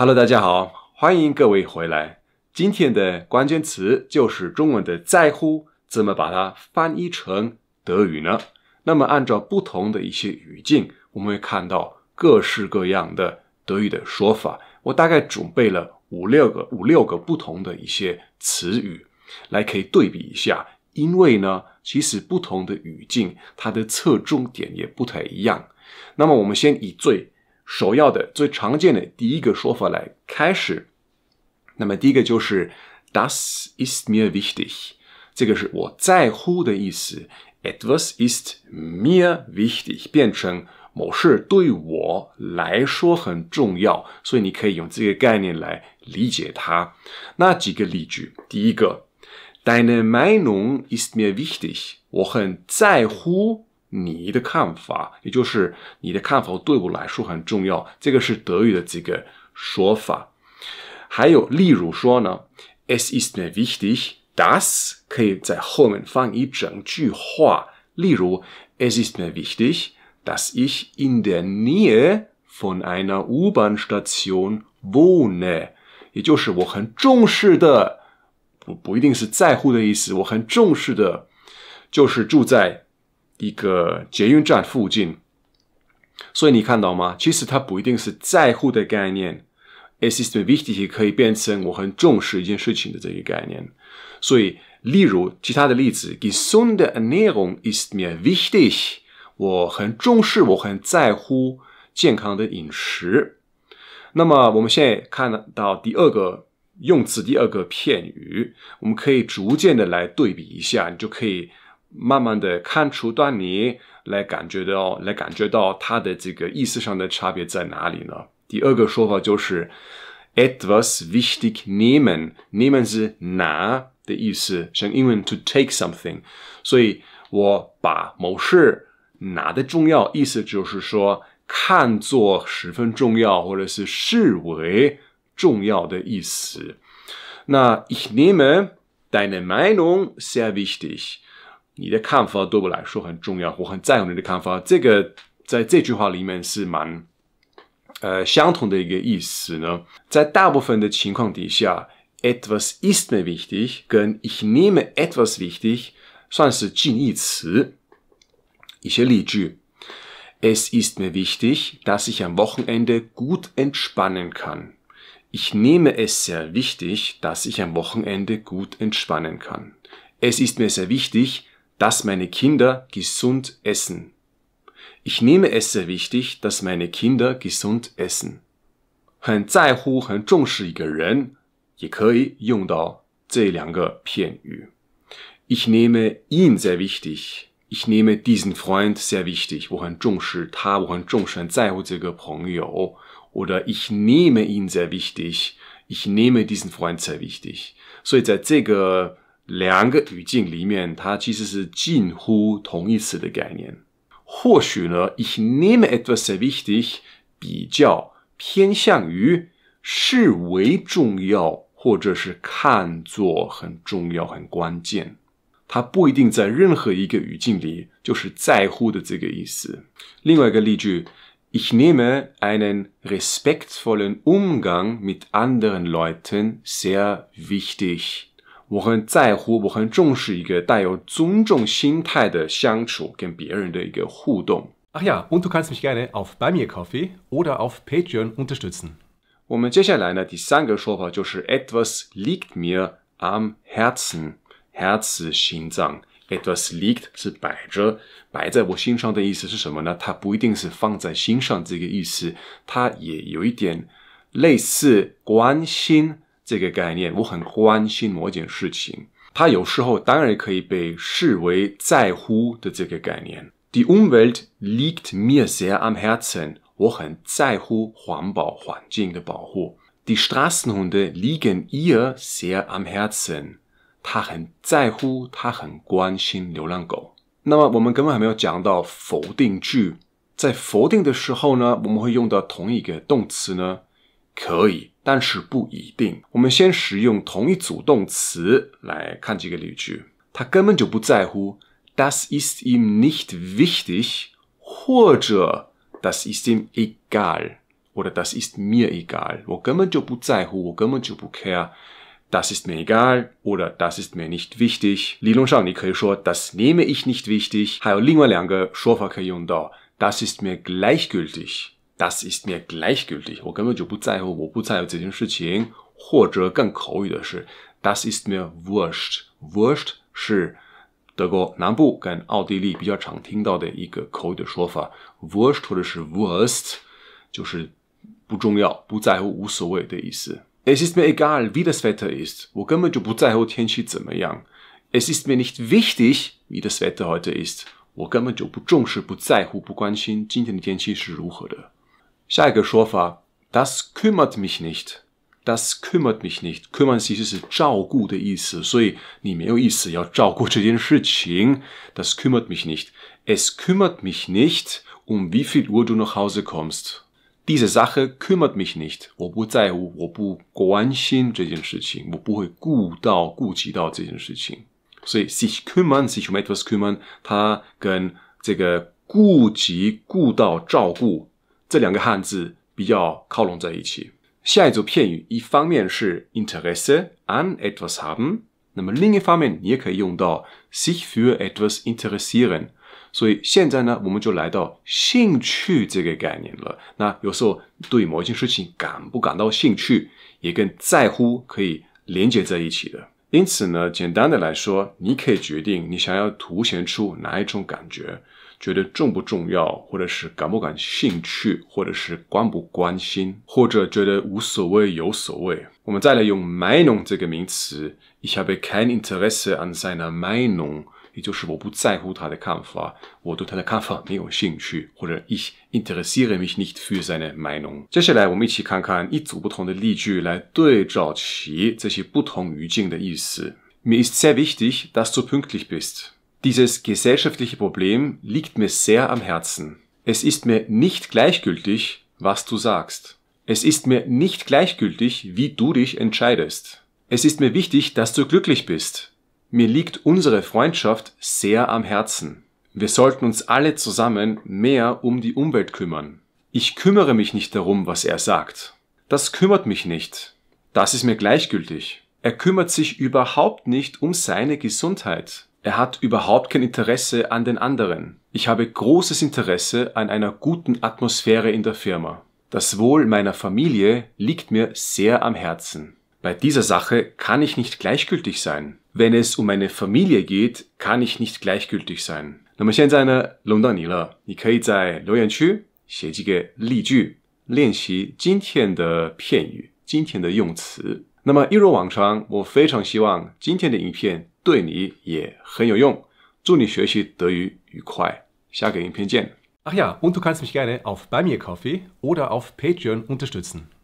Hello，大家好，欢迎各位回来。今天的关键词就是中文的“在乎”，怎么把它翻译成德语呢？那么，按照不同的一些语境，我们会看到各式各样的德语的说法。我大概准备了五六个、五六个不同的一些词语来可以对比一下，因为呢，其实不同的语境它的侧重点也不太一样。那么，我们先以最首要的最常见的第一个说法来开始，那么第一个就是 das ist mir wichtig，这个是我在乎的意思。etwas ist mir wichtig，变成某事对我来说很重要，所以你可以用这个概念来理解它。那几个例句，第一个 deine Meinung ist mir wichtig，我很在乎。你的看法，也就是你的看法对我来说很重要，这个是德语的这个说法。还有，例如说呢，Es ist mir wichtig，das 可以在后面放一整句话，例如，Es ist mir wichtig，dass ich in der Nähe von einer U-Bahn Station wohne，也就是我很重视的，不不一定是在乎的意思，我很重视的，就是住在。一个捷运站附近，所以你看到吗？其实它不一定是在乎的概念，Es ist wichtig 可以变成我很重视一件事情的这个概念。所以，例如其他的例子，Gesunde Ernährung ist mir wichtig，我很重视，我很在乎健康的饮食。那么，我们现在看到第二个用词，第二个片语，我们可以逐渐的来对比一下，你就可以。慢慢的看出端倪，来感觉到来感觉到它的这个意思上的差别在哪里呢？第二个说法就是，etwas wichtig nehmen，nehmen 是拿的意思，像英文 to take something，所以我把某事拿的重要意思就是说看作十分重要或者是视为重要的意思。那 Ich nehme deine Meinung sehr wichtig。你的看法对我来说很重要，我很在乎你的看法。这个在这句话里面是蛮呃相同的一个意思呢。在大部分的情况底下，etwas ist mir wichtig 跟 ich nehme etwas wichtig 算是近义词。一些例句：Es ist mir wichtig, dass ich am Wochenende gut entspannen kann. Ich nehme es sehr wichtig, dass ich am Wochenende gut entspannen kann. Es ist mir sehr wichtig, dass meine Kinder gesund essen. Ich nehme es sehr wichtig, dass meine Kinder gesund essen. 很在乎、很重视一个人，也可以用到这两个片语。Ich nehme ihn sehr wichtig. Ich nehme diesen Freund sehr wichtig. 我很重视他，我很重视、很在乎这个朋友。Oder ich nehme ihn sehr wichtig. Ich nehme diesen Freund sehr wichtig. 所以在这个两个语境里面，它其实是近乎同义词的概念。或许呢，Ich nehme etwas sehr wichtig 比较偏向于视为重要，或者是看作很重要、很关键。它不一定在任何一个语境里就是在乎的这个意思。另外一个例句，Ich nehme einen respektvollen Umgang mit anderen Leuten sehr wichtig。我很在乎，我很重视一个带有尊重心态的相处跟别人的一个互动。Ach ja，und du kannst mich gerne auf bei m i a Kaffee oder auf Patreon unterstützen. Und jetzt hier einer die zweite s s t etwas liegt mir am Herzen. Herz 心脏，etwas liegt 是摆着，摆在我心上的意思是什么呢？它不一定是放在心上这个意思，它也有一点类似关心。这个概念我很关心某件事情，它有时候当然可以被视为在乎的这个概念。Die Umwelt liegt mir sehr am Herzen，我很在乎环保环境的保护。Die Straßenhunde liegen ihr sehr am Herzen，他很在乎，他很关心流浪狗。那么我们根本还没有讲到否定句，在否定的时候呢，我们会用到同一个动词呢。可以，但是不一定。我们先使用同一组动词来看这个例句。他根本就不在乎。Das ist ihm nicht wichtig，或者 Das ist ihm egal，o d Das ist mir egal。我根本就不在乎，我根本就不 care。Das ist mir egal，oder Das ist mir nicht wichtig。李龙章，你可以说 Das nehme ich nicht wichtig。还有另外两个说法可以用到。Das ist mir gleichgültig。Das ist mir gleichgültig. 我根本就不在乎，我不在乎这件事情。或者更口语的是，Das ist mir wurscht。Wurscht 是德国南部跟奥地利比较常听到的一个口语的说法。Wurscht 或者是 Wurst 就是不重要、不在乎、无所谓的意思。Es ist mir egal, wie das Wetter ist。我根本就不在乎天气怎么样。Es ist mir nicht wichtig, wie das Wetter heute ist。我根本就不重视、不在乎、不关心今天的天气是如何的。Shaiga Shofa, das kümmert mich nicht。Das kümmert mich nicht。kümmern 其实是照顾的意思，所以你没有意思要照顾这件事情。Das oh, kümmert mich nicht。Es kümmert mich nicht, um wie viel Uhr du nach Hause kommst。diese Sache kümmert mich nicht。我不在乎，我不关心这件事情，我不会顾到、顾及到这件事情。所以，sich kümmern, sich um etwas kümmern，它跟这个顾及、顾到、照顾。这两个汉字比较靠拢在一起。下一组片语，一方面是 interesse an etwas haben，那么另一方面你也可以用到 sich für etwas interessieren。所以现在呢，我们就来到兴趣这个概念了。那有时候对某件事情感不感到兴趣，也更在乎，可以连接在一起的。因此呢，简单的来说，你可以决定你想要凸显出哪一种感觉。觉得重不重要，或者是感不感兴趣，或者是关不关心，或者觉得无所谓有所谓。我们再来用 Meinung 这个名词，Ich habe kein Interesse an seiner Meinung，也就是我不在乎他的看法，我对他的看法没有兴趣，或者 Ich interessiere mich nicht für seine Meinung。接下来我们一起看看一组不同的例句，来对照其这些不同语境的意思。Mir ist sehr wichtig, dass du pünktlich bist. Dieses gesellschaftliche Problem liegt mir sehr am Herzen. Es ist mir nicht gleichgültig, was du sagst. Es ist mir nicht gleichgültig, wie du dich entscheidest. Es ist mir wichtig, dass du glücklich bist. Mir liegt unsere Freundschaft sehr am Herzen. Wir sollten uns alle zusammen mehr um die Umwelt kümmern. Ich kümmere mich nicht darum, was er sagt. Das kümmert mich nicht. Das ist mir gleichgültig. Er kümmert sich überhaupt nicht um seine Gesundheit. Er hat überhaupt kein Interesse an den anderen. Ich habe großes Interesse an einer guten Atmosphäre in der Firma. Das Wohl meiner Familie liegt mir sehr am Herzen. Bei dieser Sache kann ich nicht gleichgültig sein. Wenn es um meine Familie geht, kann ich nicht gleichgültig sein. 那么，一如往常，我非常希望今天的影片对你也很有用。祝你学习德语愉快，下个影片见。Ach ja, und du kannst mich gerne auf bei m i a Coffee oder auf Patreon unterstützen.